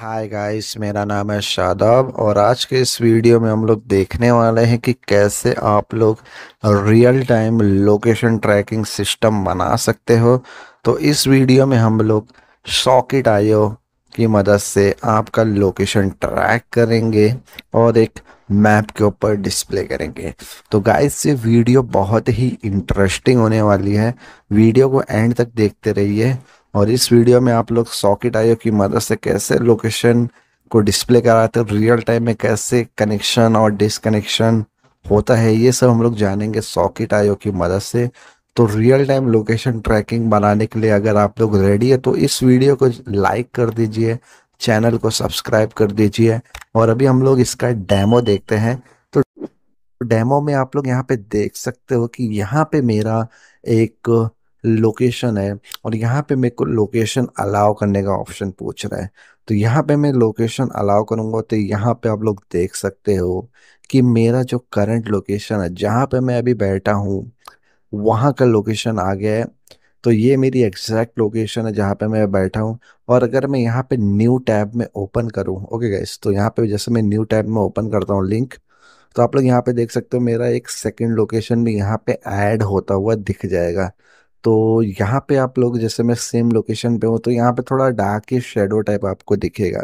hi guys मेरा नाम है शादाब और आज के इस वीडियो में हम लोग देखने वाले हैं कि कैसे आप लोग real time location tracking system बना सकते हो तो इस वीडियो में हम लोग सॉकेट आयो की मदद से आपका लोकेशन ट्रैक करेंगे और एक मैप के ऊपर डिस्प्ले करेंगे तो गाइस ये वीडियो बहुत ही इंटरेस्टिंग होने वाली है वीडियो को एंड तक देखते रहिए और इस वीडियो में आप लोग सॉकेट आयो की मदद से कैसे लोकेशन को डिस्प्ले कराते रियल टाइम में कैसे कनेक्शन और डिसकनेक्शन होता है ये सब हम लोग जानेंगे सॉकेट आयो की मदद से तो रियल टाइम लोकेशन ट्रैकिंग बनाने के लिए अगर आप लोग रेडी है तो इस वीडियो को लाइक कर दीजिए चैनल को सब्सक्राइब कर दीजिए और अभी हम लोग इसका डेमो देखते हैं तो डेमो में आप लोग यहाँ पे देख सकते हो कि यहाँ पे मेरा एक लोकेशन है और यहाँ पे मेरे को लोकेशन अलाउ करने का ऑप्शन पूछ रहा है तो यहाँ पे मैं लोकेशन अलाउ करूँगा तो यहाँ पे आप लोग देख सकते हो कि मेरा जो करंट लोकेशन है जहाँ पे मैं अभी बैठा हूँ वहाँ का लोकेशन आ गया है तो ये मेरी एग्जैक्ट लोकेशन है जहाँ पे मैं बैठा हूँ और अगर मैं यहाँ पे न्यू टैब में ओपन करूँ ओके गैस तो यहाँ पे जैसे मैं न्यू टैब में ओपन करता हूँ लिंक तो आप लोग यहाँ पे देख सकते हो मेरा एक सेकेंड लोकेशन भी यहाँ पे ऐड होता हुआ दिख जाएगा तो यहाँ पे आप लोग जैसे मैं सेम लोकेशन पे हूँ तो यहाँ पे थोड़ा डार्क शेडो टाइप आपको दिखेगा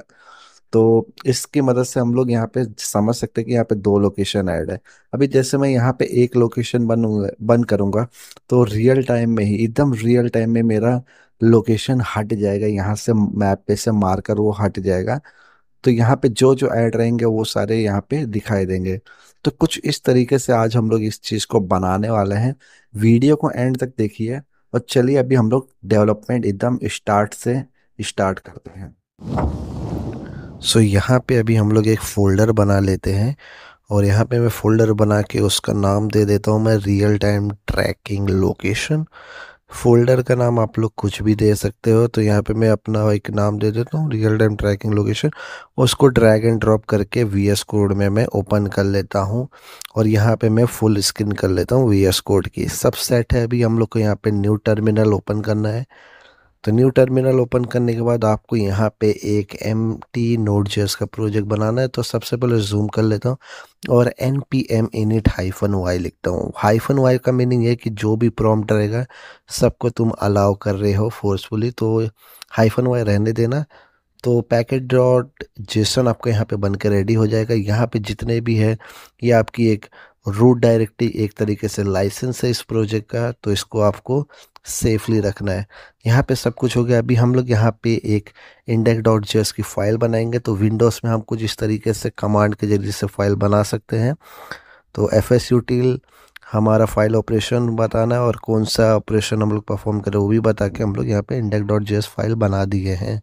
तो इसकी मदद से हम लोग यहाँ पे समझ सकते हैं कि यहाँ पे दो लोकेशन ऐड है अभी जैसे मैं यहाँ पे एक लोकेशन बनूंगा बन करूँगा तो रियल टाइम में ही एकदम रियल टाइम में मेरा लोकेशन हट जाएगा यहाँ से मैप पे से मारकर वो हट जाएगा तो यहाँ पे जो जो ऐड रहेंगे वो सारे यहाँ पे दिखाई देंगे तो कुछ इस तरीके से आज हम लोग इस चीज़ को बनाने वाले हैं वीडियो को एंड तक देखिए और चलिए अभी हम लोग डेवलपमेंट एकदम स्टार्ट से स्टार्ट करते हैं सो so, यहाँ पे अभी हम लोग एक फ़ोल्डर बना लेते हैं और यहाँ पे मैं फ़ोल्डर बना के उसका नाम दे देता हूँ मैं real time tracking location folder का नाम आप लोग कुछ भी दे सकते हो तो यहाँ पे मैं अपना एक नाम दे देता हूँ रियल टाइम ट्रैकिंग लोकेशन उसको ड्रैग एंड ड्रॉप करके वी एस कोड में मैं ओपन कर लेता हूँ और यहाँ पे मैं फुल स्क्रीन कर लेता हूँ वी एस कोड की सब सेट है अभी हम लोग को यहाँ पे न्यू टर्मिनल ओपन करना है तो न्यू टर्मिनल ओपन करने के बाद आपको यहाँ पे एक एम टी नोट जेस का प्रोजेक्ट बनाना है तो सबसे पहले जूम कर लेता हूँ और N P M init hyphen Y लिखता हूँ हाइफन वाई का मीनिंग है कि जो भी प्रॉम्प्ट रहेगा सबको तुम अलाउ कर रहे हो फोर्सफुली तो हाइफन वाई रहने देना तो पैकेट डॉट जेसन आपको यहाँ पे बनकर रेडी हो जाएगा यहाँ पे जितने भी है ये आपकी एक रूट डायरेक्टिव एक तरीके से लाइसेंस है इस प्रोजेक्ट का तो इसको आपको सेफली रखना है यहाँ पे सब कुछ हो गया अभी हम लोग यहाँ पे एक इंडेक्स डॉट जे की फ़ाइल बनाएंगे तो विंडोज़ में हम कुछ इस तरीके से कमांड के जरिए से फ़ाइल बना सकते हैं तो एफ एस यूटिल हमारा फाइल ऑपरेशन बताना है और कौन सा ऑपरेशन हम लोग परफॉर्म करें वो भी बता के हम लोग यहाँ पे इंडेक्स डॉट जे फाइल बना दिए हैं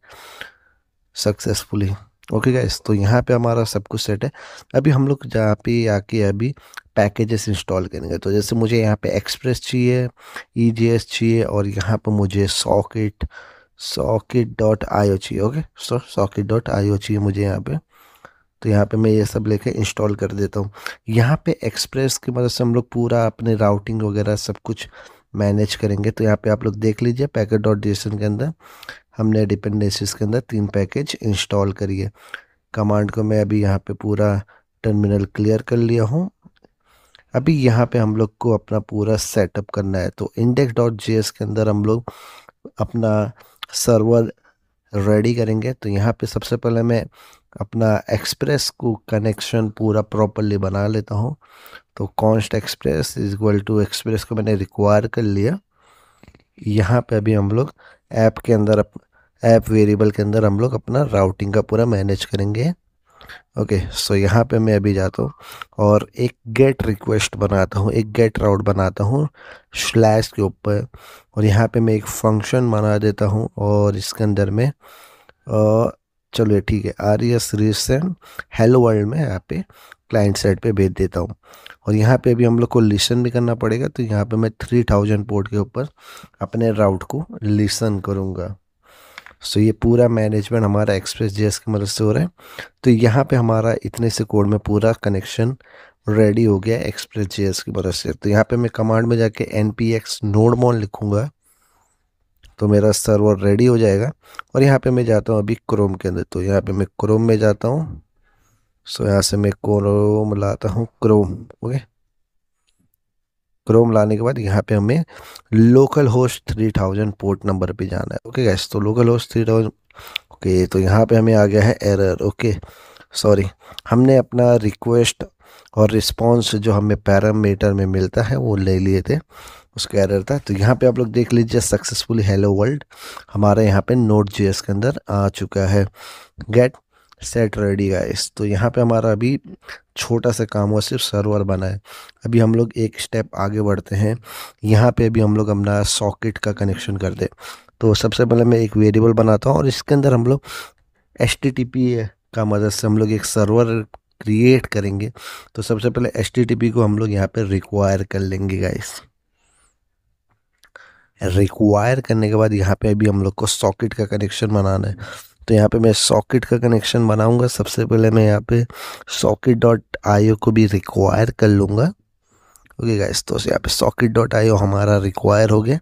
सक्सेसफुली ओके गाइस तो यहाँ पे हमारा सब कुछ सेट है अभी हम लोग जहाँ पे आके अभी पैकेजेस इंस्टॉल करेंगे तो जैसे मुझे यहाँ पे एक्सप्रेस चाहिए ई e चाहिए और यहाँ पर मुझे सॉकेट सॉकेट डॉट आई चाहिए okay so socket dot I चाहिए मुझे यहाँ पे तो यहाँ पे मैं ये सब लेके इंस्टॉल कर देता हूँ यहाँ पे एक्सप्रेस की मदद से हम लोग पूरा अपने राउटिंग वगैरह सब कुछ मैनेज करेंगे तो यहाँ पे आप लोग देख लीजिए पैकेट डॉट डी के अंदर हमने डिपेंडेंसीज के अंदर तीन पैकेज इंस्टॉल करिए कमांड को मैं अभी यहाँ पे पूरा टर्मिनल क्लियर कर लिया हूँ अभी यहाँ पे हम लोग को अपना पूरा सेटअप करना है तो इंडेक्स डॉट एस के अंदर हम लोग अपना सर्वर रेडी करेंगे तो यहाँ पे सबसे पहले मैं अपना एक्सप्रेस को कनेक्शन पूरा प्रॉपरली बना लेता हूँ तो const express is equal to express को मैंने रिक्वायर कर लिया यहाँ पे अभी हम लोग ऐप के अंदर अप, ऐप वेरिएबल के अंदर हम लोग अपना राउटिंग का पूरा मैनेज करेंगे ओके सो यहाँ पे मैं अभी जाता हूँ और एक गेट रिक्वेस्ट बनाता हूँ एक गेट राउट बनाता हूँ स्लैश के ऊपर और यहाँ पे मैं एक फंक्शन बना देता हूँ और इसके अंदर में चलिए चलो ठीक है R S recent hello world में यहाँ पे क्लाइंट साइड पे भेज देता हूँ और यहाँ पे अभी हम लोग को लिसन भी करना पड़ेगा तो यहाँ पे मैं थ्री थाउजेंड पोर्ट के ऊपर अपने राउट को लिसन करूँगा सो ये पूरा मैनेजमेंट हमारा एक्सप्रेस जे की मदद से हो रहा है तो यहाँ पे हमारा इतने से कोड में पूरा कनेक्शन रेडी हो गया एक्सप्रेस जे की मदद से तो यहाँ पे मैं कमांड में जाके N P X nodemon लिखूँगा तो मेरा सर्वर रेडी हो जाएगा और यहाँ पे मैं जाता हूँ अभी क्रोम के अंदर तो यहाँ पे मैं क्रोम में जाता हूँ सो यहाँ से मैं क्रोम लाता हूँ क्रोम ओके क्रोम लाने के बाद यहाँ पे हमें localhost three thousand port number पे जाना है ओके गैस तो localhost three thousand okay तो यहाँ पे हमें आ गया है एरर ओके सॉरी हमने अपना रिक्वेस्ट और रिस्पॉन्स जो हमें पैरामीटर में मिलता है वो ले लिए थे उसका एरर था तो यहाँ पे आप लोग देख लीजिए सक्सेसफुली हेलो वर्ल्ड हमारे यहाँ पे नोट जी के अंदर आ चुका है गेट सेट रेडी गाइस तो यहाँ पे हमारा अभी छोटा सा काम हुआ सिर्फ सर्वर बना है अभी हम लोग एक स्टेप आगे बढ़ते हैं यहाँ पे अभी हम लोग अपना सॉकेट का कनेक्शन कर दें तो सबसे पहले मैं एक वेरिएबल बनाता हूँ और इसके अंदर हम लोग एच का मदद से हम लोग एक सर्वर क्रिएट करेंगे तो सबसे पहले एच को हम लोग यहाँ पर रिक्वायर कर लेंगे गाइस रिक्वायर करने के बाद यहाँ पे अभी हम लोग को सॉकेट का कनेक्शन बनाना है तो यहाँ पे मैं सॉकेट का कनेक्शन बनाऊंगा सबसे पहले मैं यहाँ पे सॉकेट डॉट आई को भी रिक्वायर कर लूँगा ओके गाइस तो यहाँ पे सॉकेट डॉट आई हमारा रिक्वायर हो गया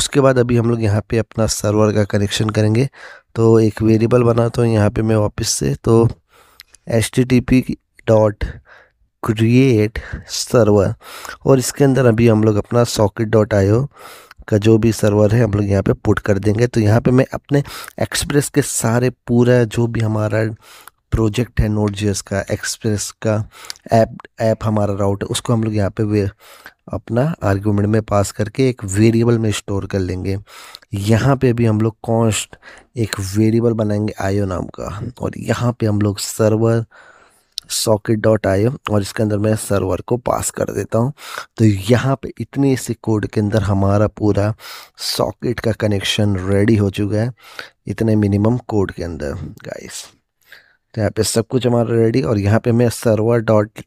उसके बाद अभी हम लोग यहाँ पे अपना सर्वर का कनेक्शन करेंगे तो एक वेरिएबल बनाता हूँ यहाँ पे मैं वापस से तो H T T P dot create server और इसके अंदर अभी हम लोग अपना सॉकेट डॉट आई का जो भी सर्वर है हम लोग यहाँ पे पुट कर देंगे तो यहाँ पे मैं अपने एक्सप्रेस के सारे पूरा जो भी हमारा प्रोजेक्ट है नोट जी का एक्सप्रेस का ऐप ऐप हमारा राउट है उसको हम लोग यहाँ पे वे अपना आर्गूमेंट में पास करके एक वेरिएबल में स्टोर कर लेंगे यहाँ पे भी हम लोग कॉन्स्ट एक वेरिएबल बनाएंगे आयो नाम का और यहाँ पे हम लोग सर्वर सॉकेट डॉट आई और इसके अंदर मैं सर्वर को पास कर देता हूँ तो यहाँ पे इतने से कोड के अंदर हमारा पूरा सॉकेट का कनेक्शन रेडी हो चुका है इतने मिनिमम कोड के अंदर गाइस तो यहाँ पे सब कुछ हमारा रेडी और यहाँ पे मैं सर्वर डॉट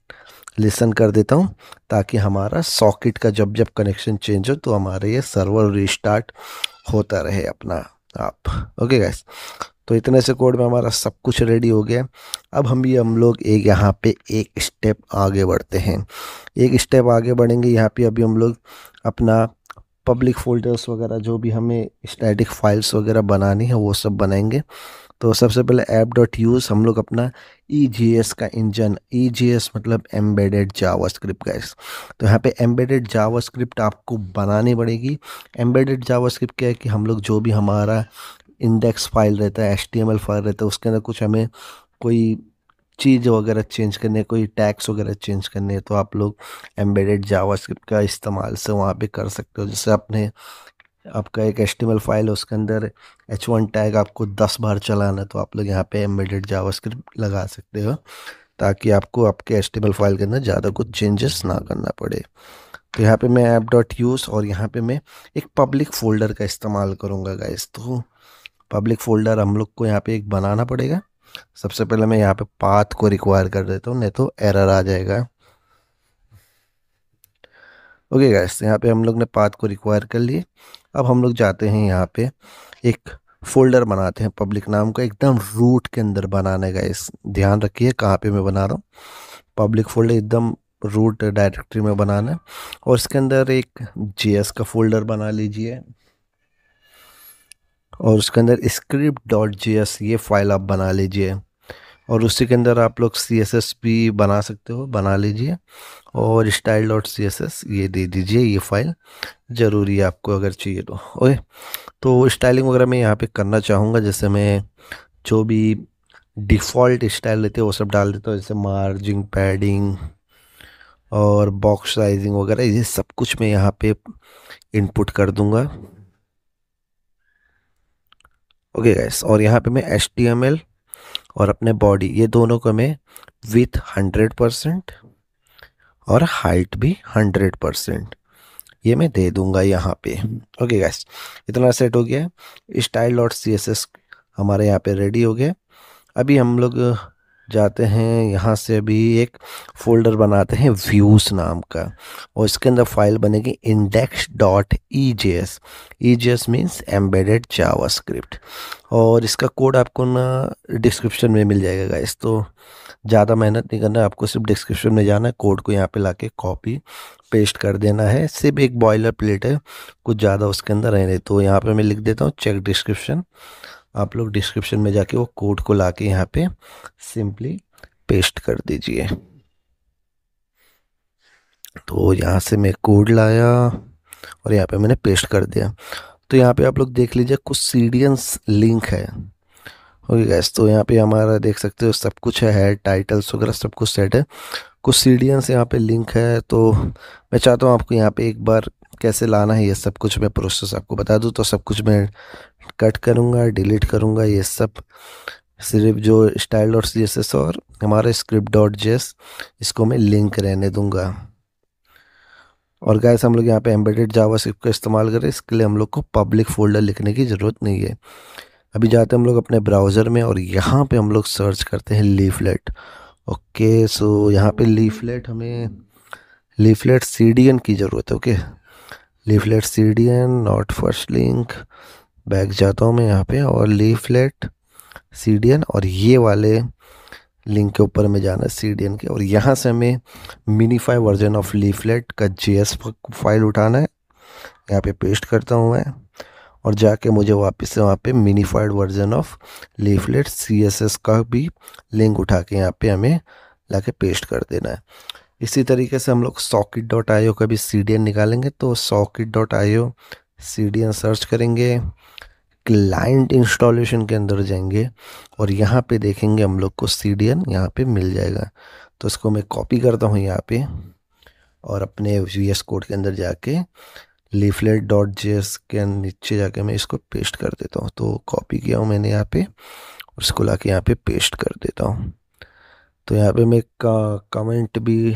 लिसन कर देता हूँ ताकि हमारा सॉकेट का जब जब कनेक्शन चेंज हो तो हमारे ये सर्वर रिस्टार्ट होता रहे अपना आप ओके गाइस तो इतने से कोड में हमारा सब कुछ रेडी हो गया अब हम भी हम लोग एक यहाँ पे एक स्टेप आगे बढ़ते हैं एक स्टेप आगे बढ़ेंगे यहाँ पे अभी हम लोग अपना पब्लिक फोल्डर्स वगैरह जो भी हमें स्टैटिक फाइल्स वगैरह बनानी है वो सब बनाएंगे तो सबसे पहले ऐप डॉट यूज़ हम लोग अपना ई जी एस का इंजन ई जी एस मतलब एम्बेडेड जावा स्क्रिप्ट गाइस तो यहाँ पे एम्बेडेड जावा स्क्रिप्ट आपको बनानी पड़ेगी एम्बेडेड जावा स्क्रिप्ट क्या है कि हम लोग जो भी हमारा इंडेक्स फाइल रहता है एचटीएमएल फाइल रहता है उसके अंदर कुछ हमें कोई चीज़ वगैरह चेंज करने कोई टैक्स वगैरह चेंज करने तो आप लोग एम्बेडेड जावास्क्रिप्ट का इस्तेमाल से वहाँ पे कर सकते हो जैसे आपने आपका एक एचटीएमएल फाइल है उसके अंदर एच वन टैग आपको दस बार चलाना है तो आप लोग यहाँ पे एम्बेडेड जावास्क्रिप्ट लगा सकते हो ताकि आपको आपके एच फाइल के अंदर ज़्यादा कुछ चेंजेस ना करना पड़े तो यहाँ पे मैं ऐप डॉट यूज़ और यहाँ पे मैं एक पब्लिक फोल्डर का इस्तेमाल करूँगा गाइस तो पब्लिक फोल्डर हम लोग को यहाँ पे एक बनाना पड़ेगा सबसे पहले मैं यहाँ पे पाथ को रिक्वायर कर देता हूँ नहीं तो एरर आ जाएगा ओके गैस यहाँ पे हम लोग ने पाथ को रिक्वायर कर लिए अब हम लोग जाते हैं यहाँ पे एक फोल्डर बनाते हैं पब्लिक नाम का एकदम रूट के अंदर बनाने का इस ध्यान रखिए कहाँ पे मैं बना रहा हूँ पब्लिक फोल्डर एकदम रूट डायरेक्टरी में बनाना है और इसके अंदर एक जे का फोल्डर बना लीजिए और उसके अंदर स्क्रिप्ट डॉट जी एस ये फ़ाइल आप बना लीजिए और उसी के अंदर आप लोग सी एस एस भी बना सकते हो बना लीजिए और style dot C S S ये दे दीजिए ये फ़ाइल ज़रूरी है आपको अगर चाहिए तो ओके तो स्टाइलिंग वगैरह मैं यहाँ पे करना चाहूँगा जैसे मैं जो भी डिफ़ॉल्ट स्टाइल लेते हैं वो सब डाल देता हूँ जैसे मार्जिंग पैडिंग और बॉक्स साइजिंग वगैरह ये सब कुछ मैं यहाँ पे इनपुट कर दूँगा ओके गैस और यहाँ पे मैं एच और अपने बॉडी ये दोनों को मैं विथ हंड्रेड परसेंट और हाइट भी हंड्रेड परसेंट ये मैं दे दूंगा यहाँ पे ओके गैस इतना सेट हो गया स्टाइल डॉट सी हमारे यहाँ पे रेडी हो गया अभी हम लोग जाते हैं यहाँ से भी एक फोल्डर बनाते हैं व्यूज़ नाम का और इसके अंदर फाइल बनेगी index dot E J S E J S means embedded JavaScript और इसका कोड आपको ना डिस्क्रिप्शन में मिल जाएगा गाइस तो ज़्यादा मेहनत नहीं करना आपको सिर्फ डिस्क्रिप्शन में जाना है कोड को यहाँ पे लाके कॉपी पेस्ट कर देना है सिर्फ एक बॉयलर प्लेट है कुछ ज़्यादा उसके अंदर रहने तो यहाँ पे मैं लिख देता हूँ चेक डिस्क्रिप्शन आप लोग डिस्क्रिप्शन में जाके वो कोड को ला के यहाँ पे सिंपली पेस्ट कर दीजिए तो यहाँ से मैं कोड लाया और यहाँ पे मैंने पेस्ट कर दिया तो यहाँ पे आप लोग देख लीजिए कुछ सीडियंस लिंक है ओके गैस तो यहाँ पे हमारा देख सकते हो सब कुछ है, है टाइटल्स वगैरह सब कुछ सेट है कुछ सीडियंस यहाँ पे लिंक है तो मैं चाहता हूँ आपको यहाँ पे एक बार कैसे लाना है ये सब कुछ मैं प्रोसेस आपको बता दूँ तो सब कुछ मैं कट करूँगा डिलीट करूँगा ये सब सिर्फ जो style dot C S S और हमारा स्क्रिप्ट डॉट जेस इसको मैं लिंक रहने दूंगा और गैस हम लोग यहाँ पे एम्बेडेड जावा स्क्रिप्ट का इस्तेमाल करें इसके लिए हम लोग को पब्लिक फोल्डर लिखने की ज़रूरत नहीं है अभी जाते हम लोग अपने ब्राउज़र में और यहाँ पे हम लोग सर्च करते हैं लीफलेट ओके सो यहाँ पे लीफलेट हमें लीफलेट सी की ज़रूरत है okay leaflet C D N not first link बैग जाता हूँ मैं यहाँ पे और लीफलेट सी और ये वाले लिंक के ऊपर में जाना है सी के और यहाँ से हमें मिनीफाई वर्जन ऑफ लीफलेट का जे फाइल उठाना है यहाँ पे पेस्ट करता हूँ मैं और जाके मुझे वापस से वहाँ पे minified version of leaflet C S S का भी लिंक उठा के यहाँ पे हमें ला के पेस्ट कर देना है इसी तरीके से हम लोग सॉकिट डॉट आई का भी सी निकालेंगे तो socket dot I C search करेंगे क्लाइंट इंस्टॉलेशन के अंदर जाएंगे और यहाँ पे देखेंगे हम लोग को सी डी एन यहाँ पर मिल जाएगा तो इसको मैं कॉपी करता हूँ यहाँ पे और अपने वी एस कोड के अंदर जाके लीफलेट डॉट जे एस के नीचे जाके मैं इसको पेस्ट कर देता हूँ तो कॉपी किया हूँ मैंने यहाँ पे और इसको ला के यहाँ पर पेस्ट कर देता हूँ तो यहाँ पे मैं का कमेंट भी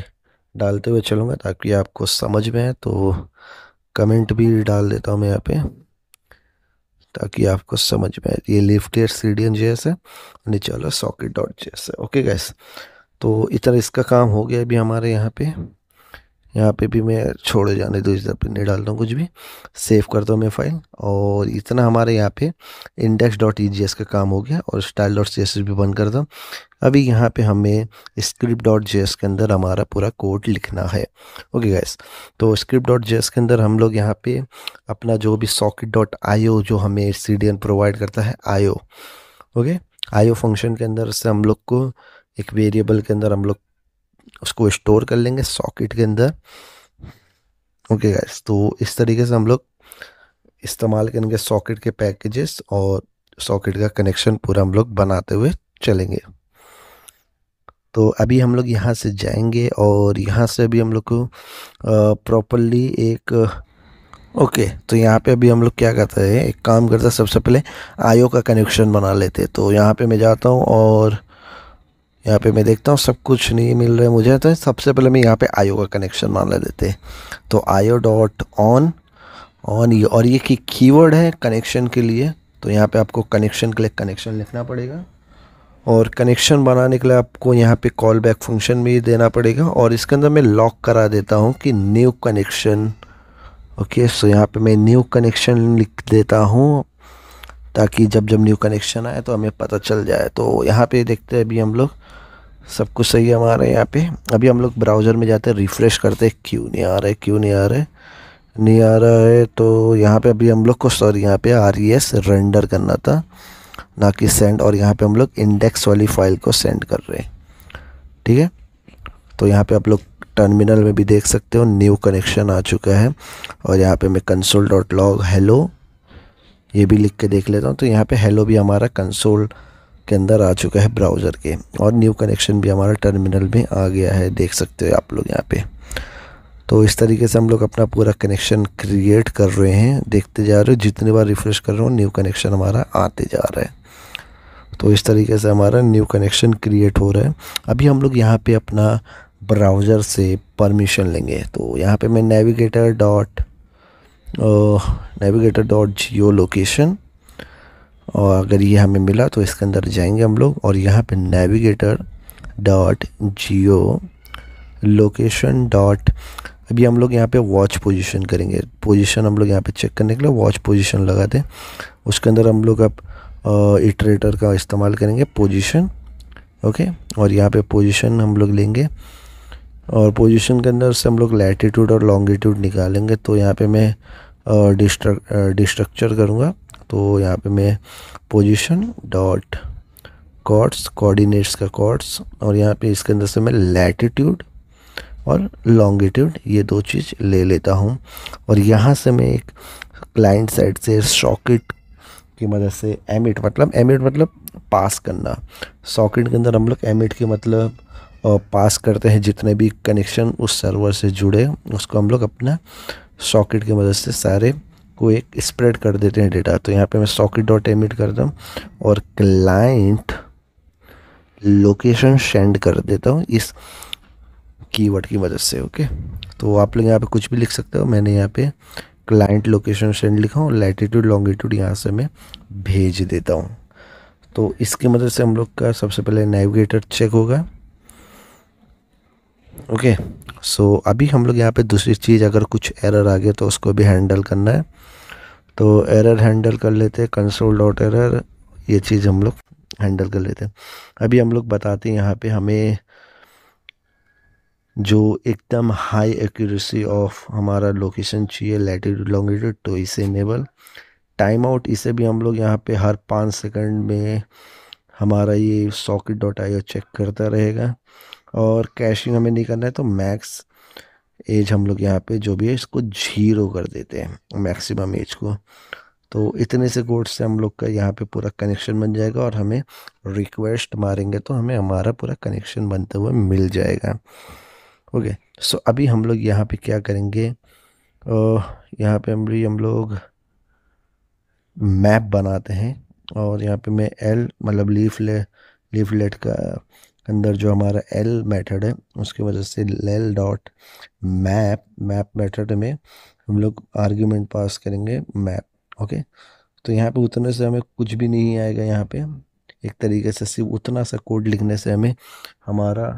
डालते हुए चलूँगा ताकि आपको समझ में आए तो कमेंट भी डाल देता हूँ मैं यहाँ पे ताकि आपको समझ में आए ये लिफ्ट एयर सीडियन जेस है नीचे वाला सॉकेट डॉट जेस है ओके गैस तो इतना इसका काम हो गया अभी हमारे यहाँ पे यहाँ पे भी मैं छोड़ जाने दो इस पर नहीं डालता हूँ कुछ भी सेव करता हूँ मैं फाइल और इतना हमारे यहाँ पे index dot E J S का काम हो गया और स्टाइल डॉट सी एस भी बंद करता हूँ अभी यहाँ पे हमें स्क्रिप्ट डॉट जे के अंदर हमारा पूरा कोड लिखना है ओके गैस तो स्क्रिप्ट डॉट जे के अंदर हम लोग यहाँ पे अपना जो भी सॉकेट डॉट आई जो हमें सी डी एन प्रोवाइड करता है आई ओके आई फंक्शन के अंदर से हम लोग को एक वेरिएबल के अंदर हम लोग उसको स्टोर कर लेंगे सॉकेट के अंदर ओके गाइस तो इस तरीके से हम लोग इस्तेमाल करेंगे सॉकेट के पैकेजेस और सॉकेट का कनेक्शन पूरा हम लोग बनाते हुए चलेंगे तो अभी हम लोग यहाँ से जाएंगे और यहाँ से अभी हम लोग को प्रॉपरली एक ओके okay, तो यहाँ पे अभी हम लोग क्या करते हैं एक काम करते हैं सबसे पहले आयो का कनेक्शन बना लेते हैं तो यहाँ पे मैं जाता हूँ और यहाँ पे मैं देखता हूँ सब कुछ नहीं मिल रहा है मुझे तो सबसे पहले मैं यहाँ पे आयो का कनेक्शन मान ले देते तो आयो डॉट ऑन ऑन ये और ये की कीवर्ड है कनेक्शन के लिए तो यहाँ पे आपको कनेक्शन के लिए कनेक्शन लिखना पड़ेगा और कनेक्शन बनाने के लिए आपको यहाँ पे कॉल बैक फंक्शन भी देना पड़ेगा और इसके अंदर मैं लॉक करा देता हूँ कि न्यू कनेक्शन ओके सो यहाँ पर मैं न्यू कनेक्शन लिख देता हूँ ताकि जब जब न्यू कनेक्शन आए तो हमें पता चल जाए तो यहाँ पे देखते हैं अभी हम लोग सब कुछ सही है हमारे यहाँ पे अभी हम लोग ब्राउज़र में जाते हैं रिफ़्रेश करते हैं क्यों नहीं आ रहा है क्यों नहीं आ रहा है नहीं आ रहा है तो यहाँ पे अभी हम लोग को सॉरी यहाँ पे आर ई एस रेंडर करना था ना कि सेंड और यहाँ पे हम लोग इंडेक्स वाली फ़ाइल को सेंड कर रहे हैं ठीक है तो यहाँ पे आप लोग टर्मिनल में भी देख सकते हो न्यू कनेक्शन आ चुका है और यहाँ पर मैं कंसोल डॉट लॉग हेलो ये भी लिख के देख लेता हूँ तो यहाँ पर हेलो भी हमारा कंसोल के अंदर आ चुका है ब्राउज़र के और न्यू कनेक्शन भी हमारा टर्मिनल में आ गया है देख सकते हो आप लोग यहाँ पे तो इस तरीके से हम लोग अपना पूरा कनेक्शन क्रिएट कर रहे हैं देखते जा रहे हो जितनी बार रिफ़्रेश कर रहे हो न्यू कनेक्शन हमारा आते जा रहा है तो इस तरीके से हमारा न्यू कनेक्शन क्रिएट हो रहा है अभी हम लोग यहाँ पर अपना ब्राउज़र से परमिशन लेंगे तो यहाँ पर मैं navigator dot navigator dot geolocation और अगर ये हमें मिला तो इसके अंदर जाएंगे हम लोग और यहाँ पे navigator dot geolocation dot अभी हम लोग यहाँ पे वॉच पोजीशन करेंगे पोजीशन हम लोग यहाँ पे चेक करने के लिए वॉच पोजीशन लगा दें उसके अंदर हम लोग अब इटरेटर का इस्तेमाल करेंगे पोजीशन ओके और यहाँ पे पोजीशन हम लोग लेंगे और पोजीशन के अंदर से हम लोग लैटीट्यूड और लॉन्गिट्यूड निकालेंगे तो यहाँ पे मैं डिस्ट्रक डिस्ट्रक्चर करूँगा तो यहाँ पे मैं पोजीशन डॉट कॉर्ड्स कोऑर्डिनेट्स का कॉर्ड्स और यहाँ पे इसके अंदर से मैं लैटिट्यूड और लॉन्गिट्यूड ये दो चीज़ ले लेता हूँ और यहाँ से मैं एक क्लाइंट साइड से सॉकेट की मदद से एमिट मतलब एमिट मतलब पास करना सॉकेट के अंदर हम लोग एमिट के मतलब पास करते हैं जितने भी कनेक्शन उस सर्वर से जुड़े उसको हम लोग अपना सॉकेट की मदद से सारे को एक स्प्रेड कर देते हैं डेटा तो यहाँ पे मैं सॉकेट डॉट एमिट करता हूँ और क्लाइंट लोकेशन सेंड कर देता हूँ इस कीवर्ड की मदद से ओके तो आप लोग यहाँ पे कुछ भी लिख सकते हो मैंने यहाँ पे क्लाइंट लोकेशन सेंड लिखा हूँ लैटिट्यूड लॉन्गिट्यूड यहाँ से मैं भेज देता हूँ तो इसकी मदद से हम लोग का सबसे पहले नेविगेटर चेक होगा ओके सो अभी हम लोग यहाँ पे दूसरी चीज़ अगर कुछ एरर आ गया तो उसको भी हैंडल करना है तो एरर हैंडल कर लेते हैं कंसोल डॉट एरर ये चीज़ हम लोग हैंडल कर लेते हैं अभी हम लोग बताते हैं यहाँ पे हमें जो एकदम हाई एक्यूरेसी ऑफ हमारा लोकेशन चाहिए लेटिट्यूड लॉन्गिट्यूड तो इसे इनेबल टाइम आउट इसे भी हम लोग यहाँ पे हर पाँच सेकंड में हमारा ये सॉकेट डॉट आई चेक करता रहेगा और कैशिंग हमें नहीं करना है तो मैक्स एज हम लोग यहाँ पे जो भी है इसको जीरो कर देते हैं मैक्सिमम एज को तो इतने से कोड से हम लोग का यहाँ पे पूरा कनेक्शन बन जाएगा और हमें रिक्वेस्ट मारेंगे तो हमें हमारा पूरा कनेक्शन बनते हुए मिल जाएगा ओके सो अभी हम लोग यहाँ पे क्या करेंगे यहाँ पे हम हम लोग मैप बनाते हैं और यहाँ पे मैं एल मतलब लीफ ले लीफ लेट का अंदर जो हमारा एल मेथड है उसकी वजह से लेल डॉट मैप मैप मेथड में हम लोग आर्ग्यूमेंट पास करेंगे मैप ओके तो यहाँ पे उतने से हमें कुछ भी नहीं आएगा यहाँ पे एक तरीके से सिर्फ उतना सा कोड लिखने से हमें हमारा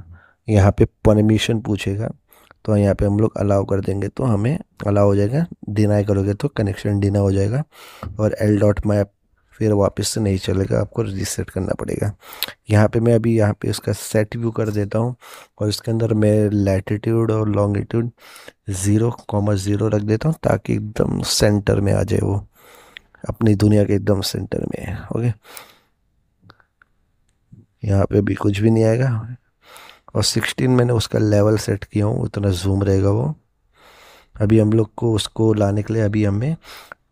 यहाँ पे परमिशन पूछेगा तो यहाँ पे हम लोग अलाउ कर देंगे तो हमें अलाउ हो जाएगा डिनाई करोगे तो कनेक्शन डिनाई हो जाएगा और एल डॉट मैप फिर वापस से नहीं चलेगा आपको रीसेट करना पड़ेगा यहाँ पे मैं अभी यहाँ पे इसका सेट व्यू कर देता हूँ और इसके अंदर मैं लैटिट्यूड और लॉन्गिट्यूड ज़ीरो कॉमा ज़ीरो रख देता हूँ ताकि एकदम सेंटर में आ जाए वो अपनी दुनिया के एकदम सेंटर में ओके यहाँ पे भी कुछ भी नहीं आएगा और सिक्सटीन मैंने उसका लेवल सेट किया हूँ उतना जूम रहेगा वो अभी हम लोग को उसको लाने के लिए अभी हमें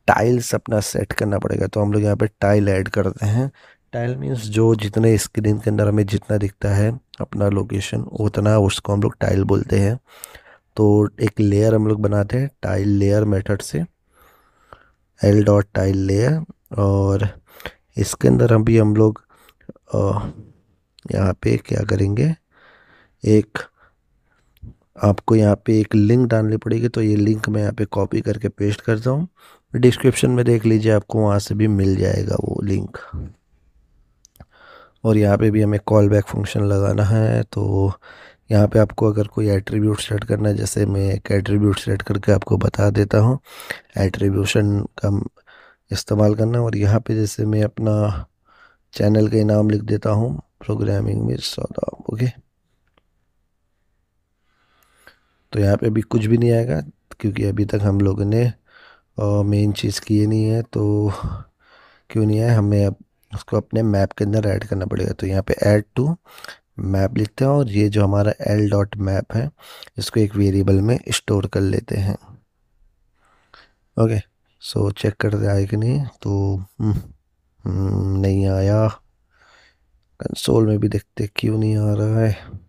टाइल्स अपना सेट करना पड़ेगा तो हम लोग यहाँ पे टाइल ऐड करते हैं टाइल मीन्स जो जितने स्क्रीन के अंदर हमें जितना दिखता है अपना लोकेशन उतना उसको हम लोग टाइल बोलते हैं तो एक लेयर हम लोग बनाते हैं टाइल लेयर मेथड से एल डॉट टाइल लेयर और इसके अंदर हम भी हम लोग यहाँ पे क्या करेंगे एक आपको यहाँ पे एक लिंक डालनी पड़ेगी तो ये लिंक मैं यहाँ पे कॉपी करके पेस्ट करता हूँ डिस्क्रिप्शन में देख लीजिए आपको वहाँ से भी मिल जाएगा वो लिंक और यहाँ पे भी हमें कॉल बैक फंक्शन लगाना है तो यहाँ पे आपको अगर कोई एट्रीब्यूट सेट करना है जैसे मैं एक एट्रीब्यूट सेट करके आपको बता देता हूँ एट्रीब्यूशन का इस्तेमाल करना और यहाँ पर जैसे मैं अपना चैनल का इनाम लिख देता हूँ प्रोग्रामिंग में सौदा ओके तो यहाँ पे अभी कुछ भी नहीं आएगा क्योंकि अभी तक हम लोगों ने मेन चीज़ किए नहीं है तो क्यों नहीं आया हमें अब उसको अपने मैप के अंदर ऐड करना पड़ेगा तो यहाँ पे ऐड टू मैप लिखते हैं और ये जो हमारा एल डॉट मैप है इसको एक वेरिएबल में स्टोर कर लेते हैं ओके सो चेक करते आए कि नहीं तो हम्म, हम्म, नहीं आया कंसोल में भी देखते क्यों नहीं आ रहा है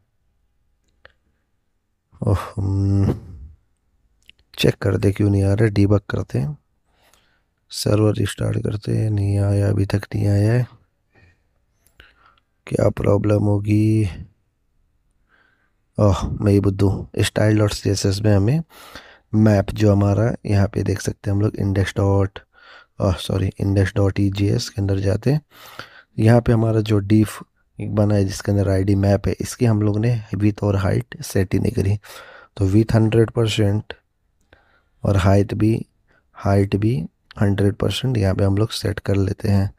ओह चेक कर दे क्यों नहीं आ रहा डीबक करते हैं सर्वर रिस्टार्ट करते हैं नहीं आया अभी तक नहीं आया है क्या प्रॉब्लम होगी ओह मैं ये बुद्धू style dot C S S में हमें मैप जो हमारा यहाँ पे देख सकते हैं हम लोग index dot sorry index dot E J S के अंदर जाते हैं यहाँ पे हमारा जो डीफ एक बना है जिसके अंदर आईडी मैप है इसकी हम लोग ने विथ और हाइट सेट ही नहीं करी तो विथ हंड्रेड परसेंट और हाइट भी हाइट भी हंड्रेड परसेंट यहाँ पर हम लोग सेट कर लेते हैं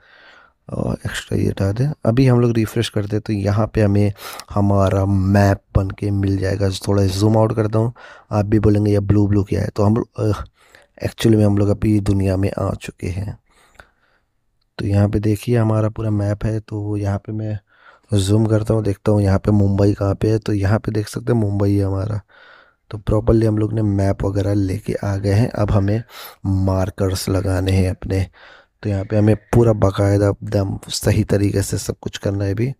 और एक्स्ट्रा ये हटा दें अभी हम लोग रिफ़्रेश करते हैं तो यहाँ पे हमें हमारा मैप बन के मिल जाएगा थोड़ा जूम आउट करता हूँ आप भी बोलेंगे ये ब्लू ब्लू क्या है तो हम एक्चुअली में हम लोग अभी दुनिया में आ चुके हैं तो यहाँ पे देखिए हमारा पूरा मैप है तो यहाँ पे मैं जूम करता हूँ देखता हूँ यहाँ पे मुंबई कहाँ पे है तो यहाँ पे देख सकते हैं मुंबई है हमारा तो प्रॉपरली हम लोग ने मैप वगैरह लेके आ गए हैं अब हमें मार्कर्स लगाने हैं अपने तो यहाँ पे हमें पूरा बाकायदा एकदम सही तरीके से सब कुछ करना है अभी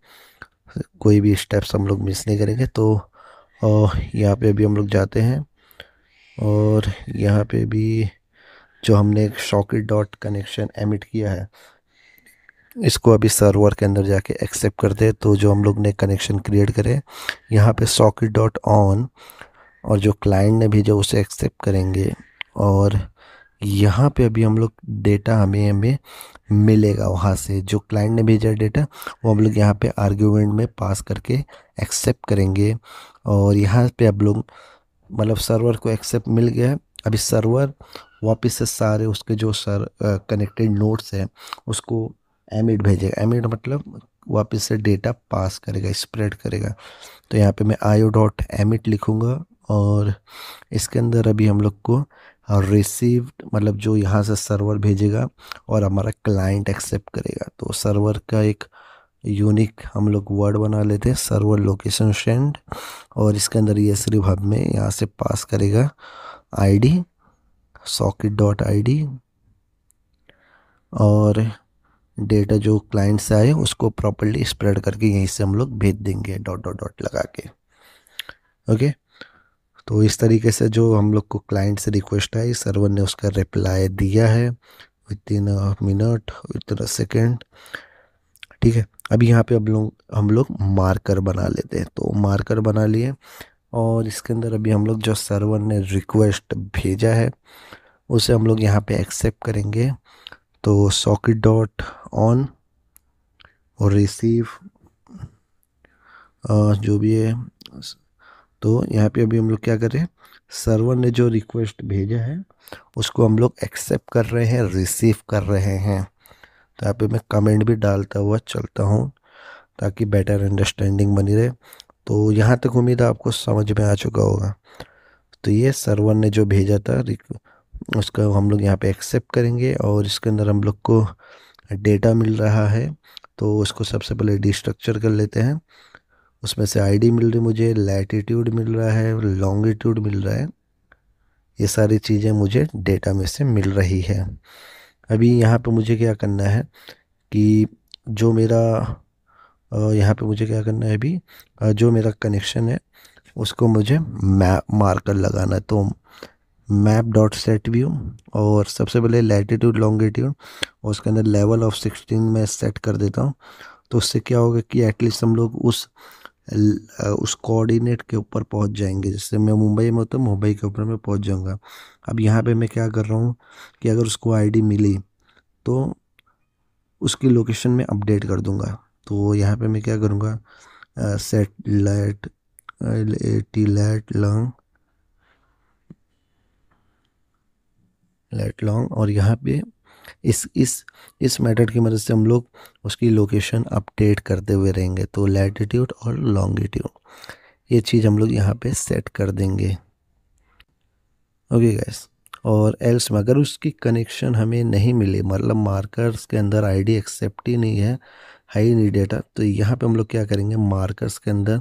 कोई भी स्टेप्स हम लोग मिस नहीं करेंगे तो यहाँ पे अभी हम लोग जाते हैं और यहाँ पे भी जो हमने एक शॉकेट डॉट कनेक्शन एमिट किया है इसको अभी सर्वर के अंदर जाके एक्सेप्ट कर दे तो जो हम लोग ने कनेक्शन क्रिएट करे यहाँ पे सॉकेट डॉट ऑन और जो क्लाइंट ने भेजा उसे एक्सेप्ट करेंगे और यहाँ पे अभी हम लोग डेटा हमें हमें मिलेगा वहाँ से जो क्लाइंट ने भेजा डेटा वो हम लोग यहाँ पे आर्ग्यूमेंट में पास करके एक्सेप्ट करेंगे और यहाँ पे अब लोग मतलब सर्वर को एक्सेप्ट मिल गया अभी सर्वर वापस से सारे उसके जो सर कनेक्टेड नोट्स हैं उसको एमिड भेजेगा एमिड मतलब वापस से डेटा पास करेगा स्प्रेड करेगा तो यहाँ पे मैं आयो डॉट एमिट लिखूँगा और इसके अंदर अभी हम लोग को रिसीव्ड मतलब जो यहाँ से सर्वर भेजेगा और हमारा क्लाइंट एक्सेप्ट करेगा तो सर्वर का एक यूनिक हम लोग वर्ड बना लेते हैं सर्वर लोकेशन सेंड और इसके अंदर ये सिर्फ हब में यहाँ से पास करेगा आईडी सॉकेट डॉट आई और डेटा जो क्लाइंट से आए उसको प्रॉपरली स्प्रेड करके यहीं से हम लोग भेज देंगे डॉट डॉट डॉट लगा के ओके तो इस तरीके से जो हम लोग को क्लाइंट से रिक्वेस्ट आई सर्वर ने उसका रिप्लाई दिया है within minute within second ठीक है अब यहाँ पे अब लोग हम लोग मार्कर बना लेते हैं तो मार्कर बना लिए और इसके अंदर अभी हम लोग जो सर्वर ने रिक्वेस्ट भेजा है उसे हम लोग यहाँ पे एक्सेप्ट करेंगे तो सॉकेट डॉट ऑन और रिसीव uh, जो भी है तो यहाँ पे अभी हम लोग क्या कर रहे हैं सर्वर ने जो रिक्वेस्ट भेजा है उसको हम लोग एक्सेप्ट कर रहे हैं रिसीव कर रहे हैं तो यहाँ पे मैं कमेंट भी डालता हुआ चलता हूँ ताकि बेटर अंडरस्टैंडिंग बनी रहे तो यहाँ तक उम्मीद आपको समझ में आ चुका होगा तो ये सर्वर ने जो भेजा था उसको हम लोग यहाँ पे एक्सेप्ट करेंगे और इसके अंदर हम लोग को डेटा मिल रहा है तो उसको सबसे पहले डिस्ट्रक्चर कर लेते हैं उसमें से आईडी मिल रही मुझे लैटिट्यूड मिल रहा है लॉन्गिट्यूड मिल रहा है ये सारी चीज़ें मुझे डेटा में से मिल रही है अभी यहाँ पे मुझे क्या करना है कि जो मेरा यहाँ पे मुझे क्या करना है अभी जो मेरा कनेक्शन है उसको मुझे मार्कर लगाना है तो मैप डॉट सेट व्यू और सबसे पहले लैटीट्यूड लॉन्गिट्यूड और उसके अंदर लेवल ऑफ सिक्सटीन में सेट कर देता हूँ तो उससे क्या होगा कि एटलीस्ट हम लोग उस उस कोऑर्डिनेट के ऊपर पहुंच जाएंगे जैसे मैं मुंबई में होता तो हूँ मुंबई के ऊपर मैं पहुंच जाऊंगा अब यहाँ पे मैं क्या कर रहा हूँ कि अगर उसको आईडी मिली तो उसकी लोकेशन में अपडेट कर दूंगा तो यहाँ पे मैं क्या करूँगा set lat t light lng lat long और यहाँ पे इस इस इस मेथड की मदद से हम लोग उसकी लोकेशन अपडेट करते हुए रहेंगे तो लैटिट्यूड और लॉन्गिट्यूड ये चीज़ हम लोग यहाँ पे सेट कर देंगे ओके गैस और एल्स में अगर उसकी कनेक्शन हमें नहीं मिली मतलब मार्कर्स के अंदर आईडी एक्सेप्ट ही नहीं है हाई नी डेटा तो यहाँ पे हम लोग क्या करेंगे मार्कर्स के अंदर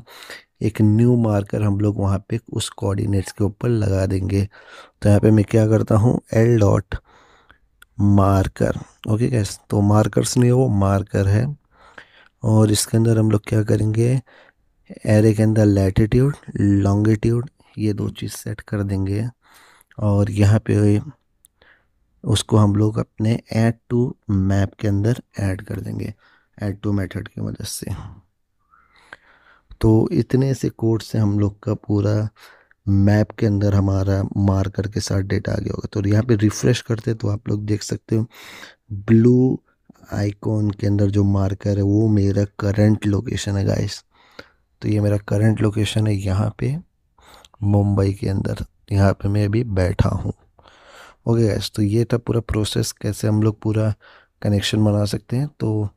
एक न्यू मार्कर हम लोग वहाँ पे उस कोऑर्डिनेट्स के ऊपर लगा देंगे तो यहाँ पे मैं क्या करता हूँ एल डॉट मार्कर ओके कैस तो मार्कर्स नहीं है वो मार्कर है और इसके अंदर हम लोग क्या करेंगे एरे के अंदर लेटिट्यूड लॉन्गिट्यूड ये दो चीज़ सेट कर देंगे और यहाँ पे उसको हम लोग अपने ऐड टू मैप के अंदर ऐड कर देंगे एड टू मेथड की मदद से तो इतने से कोड से हम लोग का पूरा मैप के अंदर हमारा मार्कर के साथ डेटा आ गया होगा तो यहाँ पे रिफ़्रेश करते तो आप लोग देख सकते हो ब्लू आइकॉन के अंदर जो मार्कर है वो मेरा करंट लोकेशन है गाइस तो ये मेरा करंट लोकेशन है यहाँ पे मुंबई के अंदर यहाँ पे मैं अभी बैठा हूँ ओके गाइस तो ये था पूरा प्रोसेस कैसे हम लोग पूरा कनेक्शन बना सकते हैं तो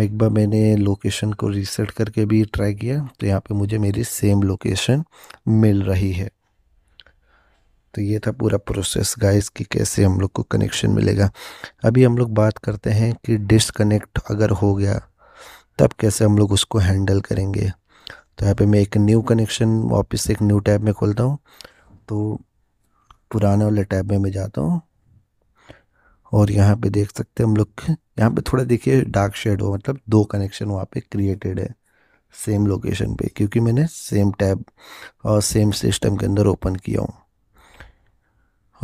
एक बार मैंने लोकेशन को रीसेट करके भी ट्राई किया तो यहाँ पे मुझे मेरी सेम लोकेशन मिल रही है तो ये था पूरा प्रोसेस गाइस कि कैसे हम लोग को कनेक्शन मिलेगा अभी हम लोग बात करते हैं कि डिसकनेक्ट अगर हो गया तब कैसे हम लोग उसको हैंडल करेंगे तो यहाँ पे मैं एक न्यू कनेक्शन वापस एक न्यू टैब में खोलता हूँ तो पुराने वाले टैब में मैं जाता हूँ और यहाँ पे देख सकते हैं हम लोग यहाँ पे थोड़ा देखिए डार्क शेड हो मतलब दो कनेक्शन वहाँ पे क्रिएटेड है सेम लोकेशन पे क्योंकि मैंने सेम टैब और सेम सिस्टम के अंदर ओपन किया हूँ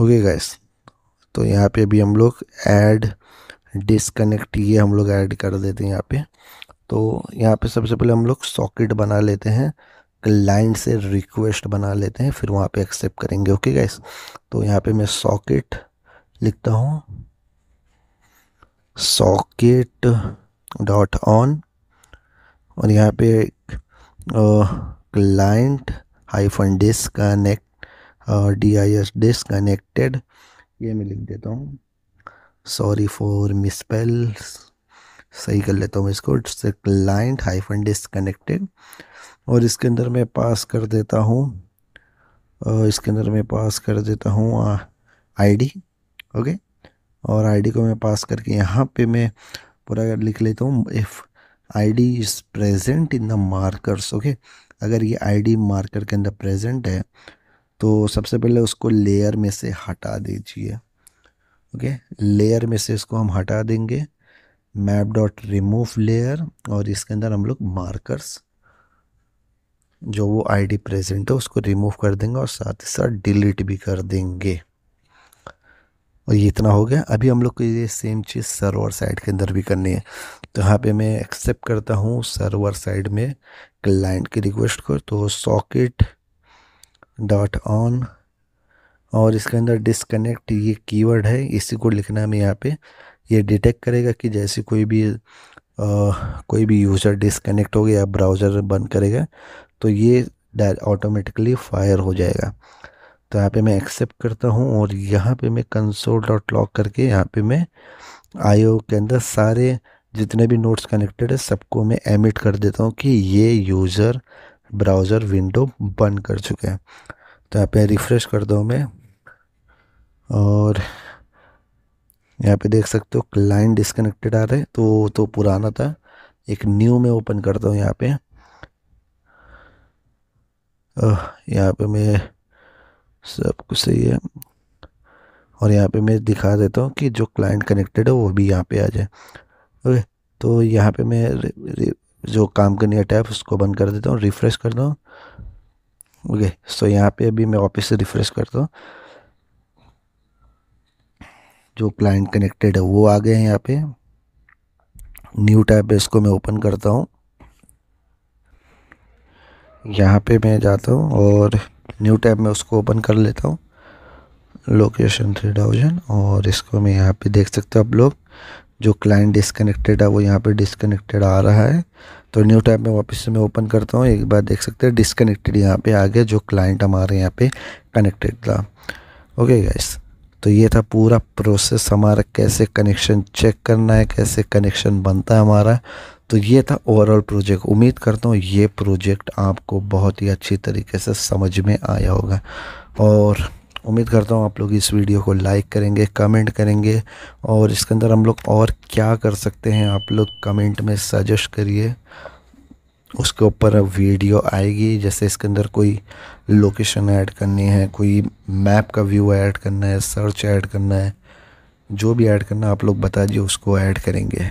ओके गैस तो यहाँ पे अभी हम लोग ऐड डिसकनेक्ट ये हम लोग ऐड कर देते हैं यहाँ पे तो यहाँ पे सबसे पहले हम लोग सॉकेट बना लेते हैं क्लाइंट से रिक्वेस्ट बना लेते हैं फिर वहाँ पे एक्सेप्ट करेंगे ओके गैस तो यहाँ पे मैं सॉकेट लिखता हूँ सॉकेट डॉट ऑन और यहाँ पे एक client hyphen disconnect D I S disconnected ये मैं लिख देता हूँ सॉरी फॉर मिसपेल सही कर लेता हूँ इसको से क्लाइंट हाइफन डिसकनेक्टेड और इसके अंदर मैं पास कर देता हूँ इसके अंदर मैं पास कर देता हूँ आईडी ओके और आईडी को मैं पास करके यहाँ पे मैं पूरा लिख लेता हूँ if ID is present in the markers okay अगर ये आईडी मार्कर के अंदर प्रेजेंट है तो सबसे पहले उसको लेयर में से हटा दीजिए ओके लेयर में से इसको हम हटा देंगे मैप डॉट रिमूव लेयर और इसके अंदर हम लोग मार्कर्स जो वो आईडी प्रेजेंट है उसको रिमूव कर देंगे और साथ ही साथ डिलीट भी कर देंगे और ये इतना हो गया अभी हम लोग को ये सेम चीज़ सर्वर साइड के अंदर भी करनी है तो यहाँ पे मैं एक्सेप्ट करता हूँ सर्वर साइड में क्लाइंट की रिक्वेस्ट को तो सॉकेट डॉट ऑन और इसके अंदर डिसकनेक्ट ये कीवर्ड है इसी को लिखना हमें यहाँ पे ये डिटेक्ट करेगा कि जैसे कोई भी आ, कोई भी यूज़र डिसकनेक्ट हो गया ब्राउज़र बंद करेगा तो ये ऑटोमेटिकली फायर हो जाएगा तो यहाँ पे मैं एक्सेप्ट करता हूँ और यहाँ पे मैं कंसोल डॉट लॉक करके यहाँ पे मैं आईओ के अंदर सारे जितने भी नोट्स कनेक्टेड है सबको मैं एमिट कर देता हूँ कि ये यूज़र ब्राउज़र विंडो बंद कर चुके हैं तो यहाँ पे रिफ़्रेश कर दो मैं और यहाँ पे देख सकते हो क्लाइंट डिसकनेक्टेड आ रहे तो तो पुराना था एक न्यू में ओपन करता हूँ यहाँ पे यहाँ पे मैं सब कुछ सही है और यहाँ पे मैं दिखा देता हूँ कि जो क्लाइंट कनेक्टेड है वो भी यहाँ पे आ जाए ओके तो यहाँ पे मैं रे, रे, जो काम करने का टैप उसको बंद कर देता हूँ रिफ़्रेश करता हूँ ओके सो यहाँ पे अभी मैं ऑफिस से रिफ़्रेश करता हूँ जो क्लाइंट कनेक्टेड है वो आ गए हैं यहाँ पे न्यू टैब है इसको मैं ओपन करता हूँ यहाँ पे मैं जाता हूँ और न्यू टैब में उसको ओपन कर लेता हूँ लोकेशन थ्री थाउजेंड और इसको मैं यहाँ पे देख सकते हो आप लोग जो क्लाइंट डिसकनेक्टेड है वो यहाँ पे डिसकनेक्टेड आ रहा है तो न्यू टैब में वापस से मैं ओपन करता हूँ एक बार देख सकते हैं डिसकनेक्टेड यहाँ पे आ गया जो क्लाइंट हमारे यहाँ पे कनेक्टेड था ओके गाइस तो ये था पूरा प्रोसेस हमारा कैसे कनेक्शन चेक करना है कैसे कनेक्शन बनता है हमारा तो ये था ओवरऑल प्रोजेक्ट उम्मीद करता हूँ ये प्रोजेक्ट आपको बहुत ही अच्छी तरीके से समझ में आया होगा और उम्मीद करता हूँ आप लोग इस वीडियो को लाइक करेंगे कमेंट करेंगे और इसके अंदर हम लोग और क्या कर सकते हैं आप लोग कमेंट में सजेस्ट करिए उसके ऊपर वीडियो आएगी जैसे इसके अंदर कोई लोकेशन ऐड करनी है कोई मैप का व्यू ऐड करना है सर्च ऐड करना है जो भी ऐड करना आप लोग बता दिए उसको ऐड करेंगे